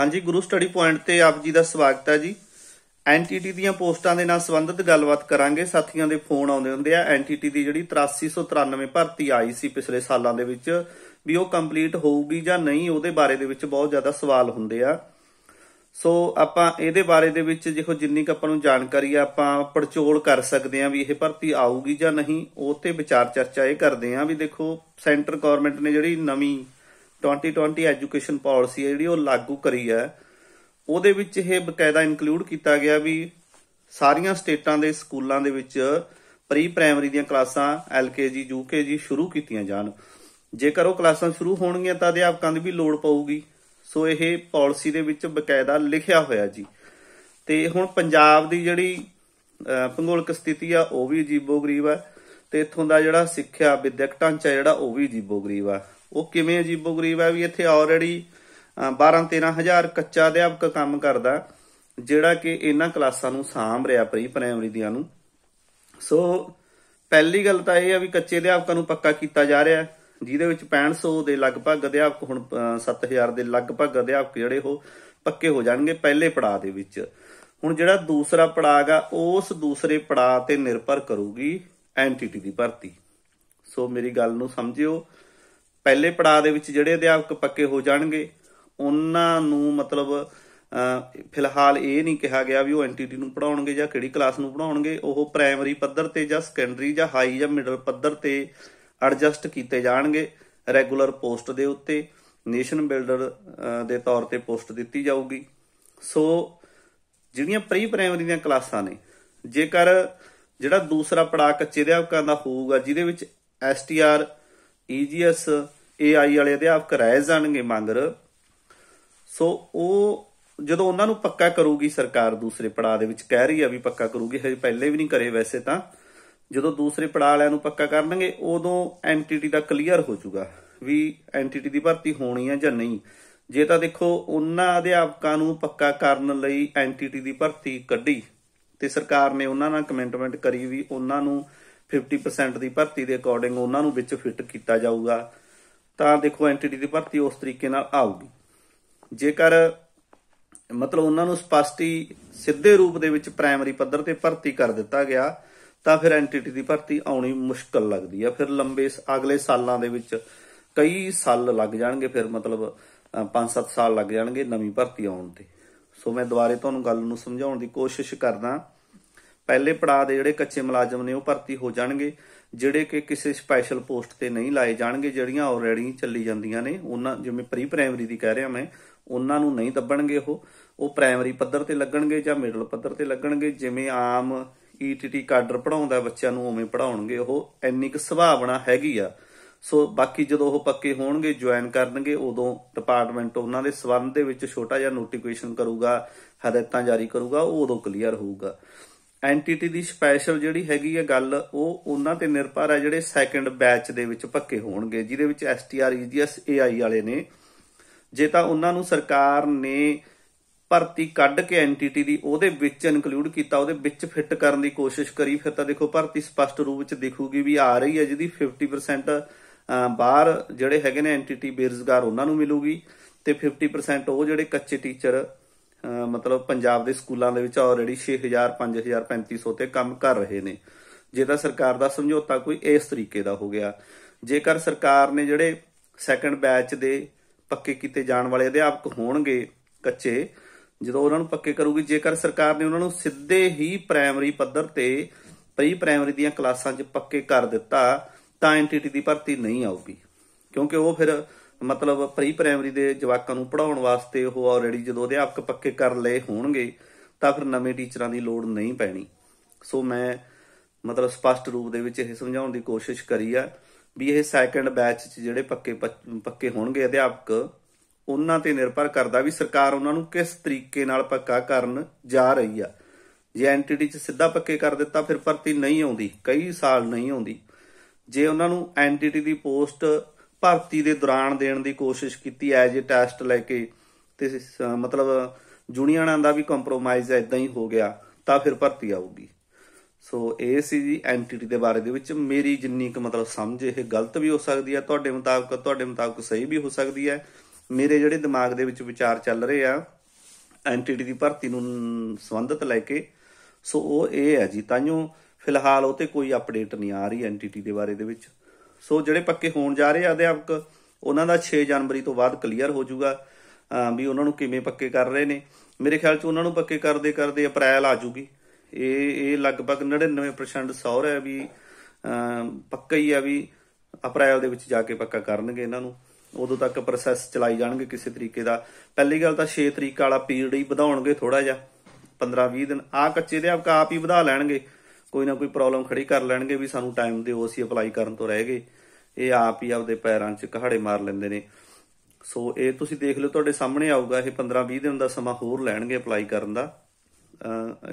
ਹਾਂਜੀ ਗੁਰੂ study point ਤੇ ਆਪ ਜੀ ਦਾ ਸਵਾਗਤ ਹੈ ਜੀ ਐਨਟੀਟੀ ਦੀਆਂ ਪੋਸਟਾਂ ਦੇ ਨਾਲ ਸੰਬੰਧਿਤ ਗੱਲਬਾਤ ਕਰਾਂਗੇ ਸਾਥੀਆਂ ਦੇ ਫੋਨ ਆਉਂਦੇ ਹੁੰਦੇ ਆ ਐਨਟੀਟੀ ਦੀ ਜਿਹੜੀ 8393 ਭਰਤੀ ਆਈ ਸੀ ਪਿਛਲੇ ਸਾਲਾਂ ਦੇ ਵਿੱਚ ਵੀ ਉਹ ਕੰਪਲੀਟ ਹੋਊਗੀ ਜਾਂ ਨਹੀਂ ਉਹਦੇ ਬਾਰੇ ਦੇ ਵਿੱਚ ਬਹੁਤ ਜ਼ਿਆਦਾ ਸਵਾਲ ਹੁੰਦੇ ਆ ਸੋ ਆਪਾਂ ਇਹਦੇ ਬਾਰੇ ਦੇ ਵਿੱਚ ਜਿਹੋ ਜਿੰਨੀ ਕੁ ਆਪਾਂ ਨੂੰ ਜਾਣਕਾਰੀ ਆ ਆਪਾਂ ਪੜਚੋਲ ਕਰ ਸਕਦੇ ਆ ਵੀ ਇਹ ਭਰਤੀ ਆਊਗੀ ਜਾਂ ਨਹੀਂ ਉਹ ਤੇ ਵਿਚਾਰ ਚਰਚਾ ਇਹ ਕਰਦੇ ਆ ਵੀ ਦੇਖੋ ਸੈਂਟਰ ਗਵਰਨਮੈਂਟ ਨੇ ਜਿਹੜੀ ਨਵੀਂ 2020 ਐਜੂਕੇਸ਼ਨ ਪਾਲਿਸੀ ਹੈ ਜਿਹੜੀ ਉਹ ਲਾਗੂ ਕਰੀ ਹੈ ਉਹਦੇ ਵਿੱਚ ਇਹ ਬਕਾਇਦਾ ਇਨਕਲੂਡ ਕੀਤਾ ਗਿਆ ਵੀ ਸਾਰੀਆਂ ਸਟੇਟਾਂ ਦੇ ਸਕੂਲਾਂ ਦੇ ਵਿੱਚ ਪ੍ਰੀ ਪ੍ਰਾਇਮਰੀ ਦੀਆਂ ਕਲਾਸਾਂ ਐਲਕੇਜੀ ਯੂਕੇਜੀ ਸ਼ੁਰੂ ਕੀਤੀਆਂ ਜਾਣ ਜੇਕਰ ਉਹ ਕਲਾਸਾਂ ਸ਼ੁਰੂ ਹੋਣਗੀਆਂ ਤਾਂ ਅਧਿਆਪਕਾਂ ਦੀ ਵੀ ਲੋੜ ਪਊਗੀ ਸੋ ਇਹ ਪਾਲਿਸੀ ਦੇ ਵਿੱਚ ਬਕਾਇਦਾ ਲਿਖਿਆ ਹੋਇਆ ਜੀ ਤੇ ਹੁਣ ਪੰਜਾਬ ਦੀ ਜਿਹੜੀ ਪੰਗੋਲਕ ਸਥਿਤੀ ਆ ਉਹ ਵੀ ਜੀਬੋ ਗਰੀਬ ਆ ਤੇ ਇਥੋਂ ਦਾ ਜਿਹੜਾ ਸਿੱਖਿਆ ਵਿਦਿਅਕ ਢਾਂਚਾ ਜਿਹੜਾ ਉਹ ਵੀ ਜੀਬੋ ਗਰੀਬ ਆ ਉਹ ਕਿਵੇਂ ਅਜੀਬੋ ਗਰੀਬ ਹੈ ਵੀ ਇੱਥੇ ਆਲਰੇਡੀ 12-13000 ਕੱਚਾ ਅਧਿਆਪਕ ਕੰਮ ਕਰਦਾ ਜਿਹੜਾ ਕਿ ਇਹਨਾਂ ਕਲਾਸਾਂ ਨੂੰ ਸਾਂਭ ਰਿਹਾ ਪ੍ਰੀ ਪ੍ਰਾਇਮਰੀ ਦੀਆਂ ਨੂੰ ਸੋ ਪਹਿਲੀ ਗੱਲ ਤਾਂ ਇਹ ਆ ਵੀ ਕੱਚੇ ਅਧਿਆਪਕਾਂ ਨੂੰ ਪੱਕਾ ਕੀਤਾ ਜਾ ਰਿਹਾ ਜਿਹਦੇ ਵਿੱਚ 6500 ਦੇ ਲਗਭਗ ਅਧਿਆਪਕ ਹੁਣ 7000 ਦੇ ਲਗਭਗ ਅਧਿਆਪਕ ਜਿਹੜੇ ਹੋ ਪੱਕੇ ਹੋ ਜਾਣਗੇ ਪਹਿਲੇ ਪੜਾਅ ਦੇ ਵਿੱਚ ਹੁਣ ਜਿਹੜਾ ਦੂਸਰਾ ਪੜਾਅ ਆ ਉਸ ਦੂਸਰੇ ਪੜਾਅ ਤੇ ਨਿਰਭਰ ਕਰੂਗੀ ਐਂਟੀਟੀ ਦੀ ਭਰਤੀ ਸੋ ਮੇਰੀ ਗੱਲ ਨੂੰ ਸਮਝਿਓ ਪਹਿਲੇ ਪੜਾਅ ਦੇ ਵਿੱਚ ਜਿਹੜੇ ਅਧਿਆਪਕ ਪੱਕੇ ਹੋ ਜਾਣਗੇ ਉਹਨਾਂ ਨੂੰ ਮਤਲਬ ਫਿਲਹਾਲ ਇਹ ਨਹੀਂ ਕਿਹਾ ਗਿਆ ਵੀ ਉਹ ਐਨਟੀਟੀ ਨੂੰ ਪੜਾਉਣਗੇ ਜਾਂ ਕਿਹੜੀ ਕਲਾਸ ਨੂੰ ਪੜਾਉਣਗੇ ਉਹ ਪ੍ਰਾਇਮਰੀ ਪੱਧਰ ਤੇ ਜਾਂ ਸੈਕੰਡਰੀ ਜਾਂ ਹਾਈ ਜਾਂ ਮਿਡਲ ਪੱਧਰ ਤੇ ਐਡਜਸਟ ਕੀਤੇ ਜਾਣਗੇ ਰੈਗੂਲਰ ਪੋਸਟ ਦੇ ਉੱਤੇ ਨੇਸ਼ਨ ਬਿਲਡਰ ਦੇ ਤੌਰ ਤੇ ਪੋਸਟ ਦਿੱਤੀ ਜਾਊਗੀ ਸੋ ਜਿਹੜੀਆਂ ਪ੍ਰੀ ਪ੍ਰਾਇਮਰੀ ਦੀਆਂ ਕਲਾਸਾਂ ਨੇ ਜੇਕਰ ਜਿਹੜਾ ਦੂਸਰਾ ਪੜਾਅ ਕੱਚੇ ਅਧਿਆਪਕਾਂ ਦਾ ਹੋਊਗਾ ਜਿਹਦੇ ਵਿੱਚ ਐਸਟੀਆਰ ਈਜੀਐਸ ਏਆਈ ਵਾਲੇ ਅਧਿਆਪਕ ਰਹਿ ਜਾਣਗੇ ਮੰਦਰ ਸੋ ਉਹ ਜਦੋਂ ਉਹਨਾਂ ਨੂੰ ਪੱਕਾ ਕਰੂਗੀ ਸਰਕਾਰ ਦੂਸਰੇ ਪੜਾਅ ਦੇ ਵਿੱਚ ਕਹਿ ਰਹੀ ਆ ਵੀ ਪੱਕਾ ਕਰੂਗੀ ਹਜੇ ਪਹਿਲੇ ਵੀ ਨਹੀਂ ਕਰੇ ਵੈਸੇ ਤਾਂ ਜਦੋਂ ਦੂਸਰੇ ਪੜਾਅ ਵਾਲਿਆਂ ਨੂੰ ਪੱਕਾ ਕਰਨਗੇ ਉਦੋਂ ਐਂਟੀਟੀ ਦਾ ਕਲੀਅਰ ਹੋ ਜਾਊਗਾ ਵੀ ਐਂਟੀਟੀ ਦੀ ਭਰਤੀ ਹੋਣੀ ਆ ਜਾਂ ਨਹੀਂ ਜੇ ਤਾਂ ਦੇਖੋ ਉਹਨਾਂ ਅਧਿਆਪਕਾਂ ਨੂੰ ਪੱਕਾ ਕਰਨ ਲਈ ਐਂਟੀਟੀ ਦੀ ਭਰਤੀ ਕੱਢੀ ਤੇ ਸਰਕਾਰ ਨੇ ਉਹਨਾਂ ਨਾਲ ਕਮਿਟਮੈਂਟ ਕਰੀ ਵੀ ਉਹਨਾਂ ਨੂੰ 50% ਦੀ ਭਰਤੀ ਦੇ ਅਕੋਰਡਿੰਗ ਉਹਨਾਂ ਨੂੰ ਵਿੱਚ ਫਿੱਟ ਕੀਤਾ ਜਾਊਗਾ ਤਾਂ ਦੇਖੋ ਐਂਟੀਟੀ ਦੀ ਭਰਤੀ ਉਸ ਤਰੀਕੇ ਨਾਲ ਆਊਗੀ ਜੇਕਰ ਮਤਲਬ ਉਹਨਾਂ ਨੂੰ ਸਪਸ਼ਟੀ ਸਿੱਧੇ ਰੂਪ ਦੇ ਵਿੱਚ ਪ੍ਰਾਇਮਰੀ ਪੱਧਰ ਤੇ ਭਰਤੀ ਕਰ ਦਿੱਤਾ ਗਿਆ ਤਾਂ ਫਿਰ ਐਂਟੀਟੀ ਦੀ ਭਰਤੀ ਆਉਣੀ ਮੁਸ਼ਕਲ ਲੱਗਦੀ ਆ ਫਿਰ ਲੰਬੇ ਅਗਲੇ ਸਾਲਾਂ ਦੇ ਵਿੱਚ ਕਈ ਸਾਲ ਲੱਗ ਜਾਣਗੇ ਫਿਰ ਮਤਲਬ 5-7 ਸਾਲ ਲੱਗ ਜਾਣਗੇ ਨਵੀਂ ਭਰਤੀ ਆਉਣ ਤੇ ਸੋ ਮੈਂ ਦੁਬਾਰੇ ਤੁਹਾਨੂੰ ਗੱਲ ਨੂੰ ਸਮਝਾਉਣ ਦੀ ਕੋਸ਼ਿਸ਼ ਕਰਦਾ ਪਹਿਲੇ ਪੜਾਅ ਦੇ ਜਿਹੜੇ ਕੱਚੇ ਮੁਲਾਜ਼ਮ ਨੇ ਉਹ ਭਰਤੀ ਹੋ ਜਾਣਗੇ ਜਿਹੜੇ ਕਿ ਕਿਸੇ ਸਪੈਸ਼ਲ ਪੋਸਟ ਤੇ ਨਹੀਂ ਲਾਏ ਜਾਣਗੇ ਜਿਹੜੀਆਂ ਆਲਰੇਡੀ ਚੱਲੀ ਜਾਂਦੀਆਂ ਨੇ ਉਹਨਾਂ ਜਿਵੇਂ ਪ੍ਰੀ ਪ੍ਰਾਇਮਰੀ ਦੀ ਕਹਿ ਰਿਹਾ ਮੈਂ ਉਹਨਾਂ ਨੂੰ ਨਹੀਂ ਦੱਬਣਗੇ ਉਹ ਉਹ ਪ੍ਰਾਇਮਰੀ ਪੱਧਰ ਤੇ ਲੱਗਣਗੇ ਜਾਂ ਮਿਡਲ ਪੱਧਰ ਤੇ ਲੱਗਣਗੇ ਜਿਵੇਂ ਆਮ ਈਟੀਟੀ e ਕਾਡਰ ਪੜਾਉਂਦਾ ਬੱਚਿਆਂ ਨੂੰ ਉਵੇਂ ਪੜਾਉਣਗੇ ਉਹ ਐਨੀ ਕੁ ਸੁਭਾਵਨਾ ਹੈਗੀ ਆ ਸੋ ਬਾਕੀ ਜਦੋਂ ਉਹ ਪੱਕੇ ਹੋਣਗੇ ਜੁਆਇਨ ਕਰਨਗੇ ਉਦੋਂ ਡਿਪਾਰਟਮੈਂਟ ਉਹਨਾਂ ਦੇ ਸਬੰਧ ਦੇ ਵਿੱਚ ਛੋਟਾ ਜਿਹਾ ਨੋਟੀਫਿਕੇਸ਼ਨ ਕਰੂਗਾ ਹਦਾਇਤਾਂ ਜਾਰੀ ਕਰੂਗਾ ਉਹ ਉਦੋਂ ਕਲੀਅਰ ਹੋਊਗਾ ਐਂਟੀਟੀ ਦੀ ਸਪੈਸ਼ਲ ਜਿਹੜੀ ਹੈਗੀ ਹੈ ਗੱਲ ਉਹ ਉਹਨਾਂ ਤੇ ਨਿਰਭਰ ਹੈ ਜਿਹੜੇ ਸੈਕੰਡ ਬੈਚ ਦੇ ਵਿੱਚ ਪੱਕੇ ਹੋਣਗੇ ਜਿਹਦੇ ਵਿੱਚ ਐਸਟੀਆਰ ਈਜੀਐਸ ਏਆਈ ਵਾਲੇ ਨੇ ਜੇ ਤਾਂ ਉਹਨਾਂ ਨੂੰ ਸਰਕਾਰ ਨੇ ਭਰਤੀ ਕੱਢ ਕੇ ਐਂਟੀਟੀ ਦੀ ਉਹਦੇ ਵਿੱਚ ਇਨਕਲੂਡ ਕੀਤਾ ਉਹਦੇ ਵਿੱਚ ਫਿੱਟ ਕਰਨ ਦੀ ਕੋਸ਼ਿਸ਼ ਕਰੀ ਫਿਰ ਤਾਂ ਦੇਖੋ ਭਰਤੀ ਸਪਸ਼ਟ ਰੂਪ ਵਿੱਚ ਦਿਖੂਗੀ ਵੀ ਆ ਰਹੀ ਹੈ ਜਿਹਦੀ 50% ਬਾਹਰ ਜਿਹੜੇ ਹੈਗੇ ਨੇ ਐਂਟੀਟੀ ਬੇਰਜ਼ਗਾਰ ਉਹਨਾਂ ਨੂੰ ਮਿਲੂਗੀ ਤੇ 50% ਉਹ ਜਿਹੜੇ ਕੱਚੇ ਟੀਚਰ ਮਤਲਬ ਪੰਜਾਬ ਦੇ ਸਕੂਲਾਂ ਦੇ ਵਿੱਚ ਆਲਰੇਡੀ 6000 5000 3500 ਤੇ ਕੰਮ ਕਰ ਰਹੇ ਨੇ ਜੇ ਤਾਂ ਸਰਕਾਰ ਦਾ ਸਮਝੌਤਾ ਕੋਈ ਇਸ ਤਰੀਕੇ ਦਾ ਹੋ ਗਿਆ ਜੇਕਰ ਸਰਕਾਰ ਨੇ ਜਿਹੜੇ ਸੈਕੰਡ ਬੈਚ ਦੇ ਪੱਕੇ ਕੀਤੇ ਜਾਣ ਵਾਲੇ ਅਧਿਆਪਕ ਹੋਣਗੇ ਕੱਚੇ ਜਦੋਂ ਉਹਨਾਂ ਨੂੰ ਪੱਕੇ ਕਰੂਗੀ ਜੇਕਰ ਸਰਕਾਰ ਨੇ ਉਹਨਾਂ ਨੂੰ ਸਿੱਧੇ ਹੀ ਪ੍ਰਾਇਮਰੀ ਪੱਧਰ ਤੇ ਪ੍ਰੀ ਪ੍ਰਾਇਮਰੀ ਦੀਆਂ ਕਲਾਸਾਂ 'ਚ ਪੱਕੇ ਕਰ ਦਿੱਤਾ ਤਾਂ ਐਨਟੀਟੀ ਦੀ ਭਰਤੀ ਨਹੀਂ ਆਉਗੀ ਕਿਉਂਕਿ ਉਹ ਫਿਰ ਮਤਲਬ ਪ੍ਰੀ ਪ੍ਰਾਇਮਰੀ ਦੇ ਜਵਾਕਾਂ ਨੂੰ ਪੜਾਉਣ ਵਾਸਤੇ ਉਹ ਆਲਰੇਡੀ ਜਦੋਂ ਅਧਿਆਪਕ ਪੱਕੇ ਕਰ ਲਏ ਹੋਣਗੇ ਤਾਂ ਫਿਰ ਨਵੇਂ ਟੀਚਰਾਂ ਦੀ ਲੋੜ ਨਹੀਂ ਪੈਣੀ ਸੋ ਮੈਂ ਮਤਲਬ ਸਪਸ਼ਟ ਰੂਪ ਦੇ ਵਿੱਚ ਇਹ ਸਮਝਾਉਣ ਦੀ ਕੋਸ਼ਿਸ਼ ਕਰੀ ਆ ਵੀ ਇਹ ਸੈਕੰਡ ਬੈਚ 'ਚ ਜਿਹੜੇ ਪੱਕੇ ਪੱਕੇ ਹੋਣਗੇ ਅਧਿਆਪਕ ਉਹਨਾਂ ਤੇ ਨਿਰਭਰ ਕਰਦਾ ਵੀ ਸਰਕਾਰ ਉਹਨਾਂ ਨੂੰ ਕਿਸ ਤਰੀਕੇ ਨਾਲ ਪੱਕਾ ਕਰਨ ਜਾ ਰਹੀ ਆ ਜੇ ਐਂਟੀਟੀ 'ਚ ਸਿੱਧਾ ਪੱਕੇ ਕਰ ਦਿੱਤਾ ਫਿਰ ਭਰਤੀ ਨਹੀਂ ਆਉਂਦੀ ਕਈ ਸਾਲ ਨਹੀਂ ਆਉਂਦੀ ਜੇ ਉਹਨਾਂ ਨੂੰ ਐਂਟੀਟੀ ਦੀ ਪੋਸਟ ਭਰਤੀ ਦੇ ਦੌਰਾਨ ਦੇਣ ਦੀ ਕੋਸ਼ਿਸ਼ ਕੀਤੀ ਐਜ ਏ ਟੈਸਟ ਲੈ ਕੇ ਤੇ ਮਤਲਬ ਜੁਨੀਅਰਾਂ ਦਾ ਵੀ ਕੰਪਰੋਮਾਈਜ਼ ਐਦਾਂ ਹੀ ਹੋ ਗਿਆ ਤਾਂ ਫਿਰ ਭਰਤੀ ਆਊਗੀ ਸੋ ਇਹ ਸੀ ਜੀ ਐਂਟੀਟੀ ਦੇ ਬਾਰੇ ਦੇ ਵਿੱਚ ਮੇਰੀ ਜਿੰਨੀ ਕੁ ਮਤਲਬ ਸਮਝ ਇਹ ਗਲਤ ਵੀ ਹੋ ਸਕਦੀ ਹੈ ਤੁਹਾਡੇ ਮੁਤਾਬਕ ਤੁਹਾਡੇ ਮੁਤਾਬਕ ਸਹੀ ਵੀ ਹੋ ਸਕਦੀ ਹੈ ਮੇਰੇ ਜਿਹੜੇ ਦਿਮਾਗ ਦੇ ਵਿੱਚ ਵਿਚਾਰ ਚੱਲ ਰਹੇ ਆ ਐਂਟੀਟੀ ਦੀ ਭਰਤੀ ਨੂੰ ਸੰਬੰਧਤ ਲੈ ਕੇ ਸੋ ਉਹ ਇਹ ਹੈ ਜੀ ਤਾਈਓ ਫਿਲਹਾਲ ਉਹ ਤੇ ਕੋਈ ਅਪਡੇਟ ਨਹੀਂ ਆ ਰਹੀ ਐਂਟੀਟੀ ਦੇ ਬਾਰੇ ਦੇ ਵਿੱਚ ਸੋ ਜਿਹੜੇ ਪੱਕੇ ਹੋਣ ਜਾ ਰਹੇ ਆ ਅਧਿਆਪਕ ਉਹਨਾਂ ਦਾ 6 ਜਨਵਰੀ ਤੋਂ ਬਾਅਦ ਕਲੀਅਰ ਹੋ ਜਾਊਗਾ ਵੀ ਉਹਨਾਂ ਨੂੰ ਕਿਵੇਂ ਪੱਕੇ ਕਰ ਰਹੇ ਨੇ ਮੇਰੇ ਖਿਆਲ 'ਚ ਉਹਨਾਂ ਨੂੰ ਪੱਕੇ ਕਰਦੇ ਕਰਦੇ ਅਪ੍ਰੈਲ ਆ ਜੂਗੀ ਇਹ ਇਹ ਲਗਭਗ 99% ਸੌਰ ਹੈ ਵੀ ਪੱਕਾ ਹੀ ਆ ਵੀ ਅਪ੍ਰੈਲ ਦੇ ਵਿੱਚ ਜਾ ਕੇ ਪੱਕਾ ਕਰਨਗੇ ਇਹਨਾਂ ਨੂੰ ਉਦੋਂ ਤੱਕ ਪ੍ਰੋਸੈਸ ਚਲਾਈ ਜਾਣਗੇ ਕਿਸੇ ਤਰੀਕੇ ਦਾ ਪਹਿਲੀ ਗੱਲ ਤਾਂ 6 ਤਰੀਕ ਵਾਲਾ ਪੀਰੀਅਡ ਹੀ ਵਧਾਉਣਗੇ ਥੋੜਾ ਜਿਹਾ 15 20 ਦਿਨ ਆ ਕੱਚੇ ਦੇ ਆਪ ਆਪ ਹੀ ਵਧਾ ਲੈਣਗੇ ਕੋਈ ਨਾ ਕੋਈ ਪ੍ਰੋਬਲਮ ਖੜੀ ਕਰ ਲੈਣਗੇ ਵੀ ਸਾਨੂੰ ਟਾਈਮ ਦਿਓ ਅਸੀਂ ਅਪਲਾਈ ਕਰਨ ਤੋਂ ਰਹਿ ਗਏ ਇਹ ਆਪ ਹੀ ਆਪਦੇ ਪੈਰਾਂ 'ਚ ਕਹਾੜੇ ਮਾਰ ਲੈਂਦੇ ਨੇ ਸੋ ਇਹ ਤੁਸੀਂ ਦੇਖ ਲਓ ਤੁਹਾਡੇ ਸਾਹਮਣੇ ਆਊਗਾ ਇਹ 15-20 ਦਿਨ ਦਾ ਸਮਾਂ ਹੋਰ ਲੈਣਗੇ ਅਪਲਾਈ ਕਰਨ ਦਾ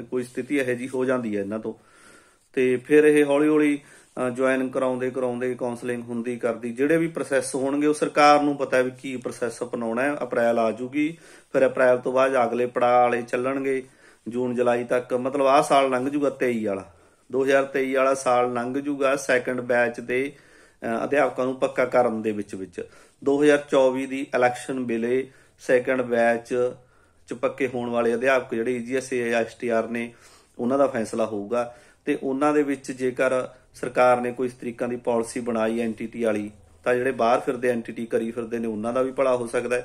ਕੋਈ ਸਥਿਤੀ ਇਹ ਜੀ ਹੋ ਜਾਂਦੀ ਹੈ ਇਹਨਾਂ ਤੋਂ ਤੇ ਫਿਰ ਇਹ ਹੌਲੀ-ਹੌਲੀ ਜੁਆਇਨ ਕਰਾਉਂਦੇ ਕਰਾਉਂਦੇ ਕਾਉਂਸਲਿੰਗ ਹੁੰਦੀ ਕਰਦੀ ਜਿਹੜੇ ਵੀ ਪ੍ਰੋਸੈਸ ਹੋਣਗੇ ਉਹ ਸਰਕਾਰ ਨੂੰ ਪਤਾ ਵੀ ਕੀ ਪ੍ਰੋਸੈਸ ਅਪਣਾਉਣਾ ਹੈ ਅਪ੍ਰੈਲ ਆ ਜੂਗੀ ਫਿਰ ਅਪ੍ਰੈਲ ਤੋਂ ਬਾਅਦ ਅਗਲੇ ਪੜਾਅ ਵਾਲੇ ਚੱਲਣਗੇ ਜੂਨ ਜੁਲਾਈ ਤੱਕ ਮਤਲਬ ਆਹ ਸਾਲ ਲੰਘ ਜੂਗਾ 23 ਵਾਲਾ 2023 ਵਾਲਾ ਸਾਲ ਲੰਘ ਜੂਗਾ ਸੈਕੰਡ ਬੈਚ ਦੇ ਅਧਿਆਪਕਾਂ ਨੂੰ ਪੱਕਾ ਕਰਨ ਦੇ ਵਿੱਚ ਵਿੱਚ 2024 ਦੀ ਇਲੈਕਸ਼ਨ ਬਿਲੇ ਸੈਕੰਡ ਬੈਚ ਚ ਪੱਕੇ ਹੋਣ ਵਾਲੇ ਅਧਿਆਪਕ ਜਿਹੜੇ ਈਜੀਐਸਏ e ਐਸਟੀਆਰ ਨੇ ਉਹਨਾਂ ਦਾ ਫੈਸਲਾ ਹੋਊਗਾ ਤੇ ਉਹਨਾਂ ਦੇ ਵਿੱਚ ਜੇਕਰ ਸਰਕਾਰ ਨੇ ਕੋਈ ਇਸ ਤਰੀਕਾਂ ਦੀ ਪਾਲਿਸੀ ਬਣਾਈ ਐਨਟੀਟੀ ਵਾਲੀ ਤਾਂ ਜਿਹੜੇ ਬਾਹਰ ਫਿਰਦੇ ਐਨਟੀਟੀ ਕਰੀ ਫਿਰਦੇ ਨੇ ਉਹਨਾਂ ਦਾ ਵੀ ਭਲਾ ਹੋ ਸਕਦਾ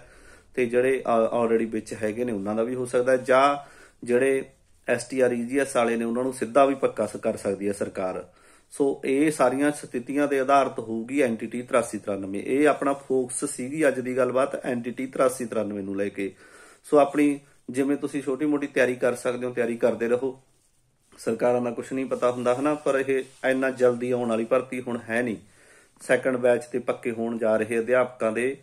ਤੇ ਜਿਹੜੇ ਆਲਰੇਡੀ ਵਿੱਚ ਹੈਗੇ ਨੇ ਉਹਨਾਂ ਦਾ ਵੀ ਹੋ ਸਕਦਾ ਜਾਂ ਜਿਹੜੇ ਐਸਟੀਆਰ ਈਜੀਐਸ ਵਾਲੇ ਨੇ ਉਹਨਾਂ ਨੂੰ ਸਿੱਧਾ ਵੀ ਪੱਕਾ ਕਰ ਸਕਦੀ ਹੈ ਸਰਕਾਰ ਸੋ ਇਹ ਸਾਰੀਆਂ ਸਥਿਤੀਆਂ ਤੇ ਆਧਾਰਤ ਹੋਊਗੀ ਐਂਟੀਟੀ 8393 ਇਹ ਆਪਣਾ ਫੋਕਸ ਸੀਗੀ ਅੱਜ ਦੀ ਗੱਲਬਾਤ ਐਂਟੀਟੀ 8393 ਨੂੰ ਲੈ ਕੇ ਸੋ ਆਪਣੀ ਜਿਵੇਂ ਤੁਸੀਂ ਛੋਟੀ ਮੋਟੀ ਤਿਆਰੀ ਕਰ ਸਕਦੇ ਹੋ ਤਿਆਰੀ ਕਰਦੇ ਰਹੋ ਸਰਕਾਰਾਂ ਦਾ ਕੁਝ ਨਹੀਂ ਪਤਾ ਹੁੰਦਾ ਹਨਾ ਪਰ ਇਹ ਇੰਨਾ ਜਲਦੀ ਆਉਣ ਵਾਲੀ ਭਰਤੀ ਹੁਣ ਹੈ ਨਹੀਂ ਸੈਕੰਡ ਬੈਚ ਤੇ ਪੱਕੇ ਹੋਣ ਜਾ ਰਹੇ ਅਧਿਆਪਕਾਂ ਦੇ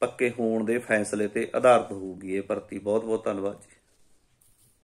ਪੱਕੇ ਹੋਣ ਦੇ ਫੈਸਲੇ ਤੇ ਆਧਾਰਿਤ ਹੋਊਗੀ ਇਹ ਭਰਤੀ ਬਹੁਤ ਬਹੁਤ ਧੰਨਵਾਦ ਜੀ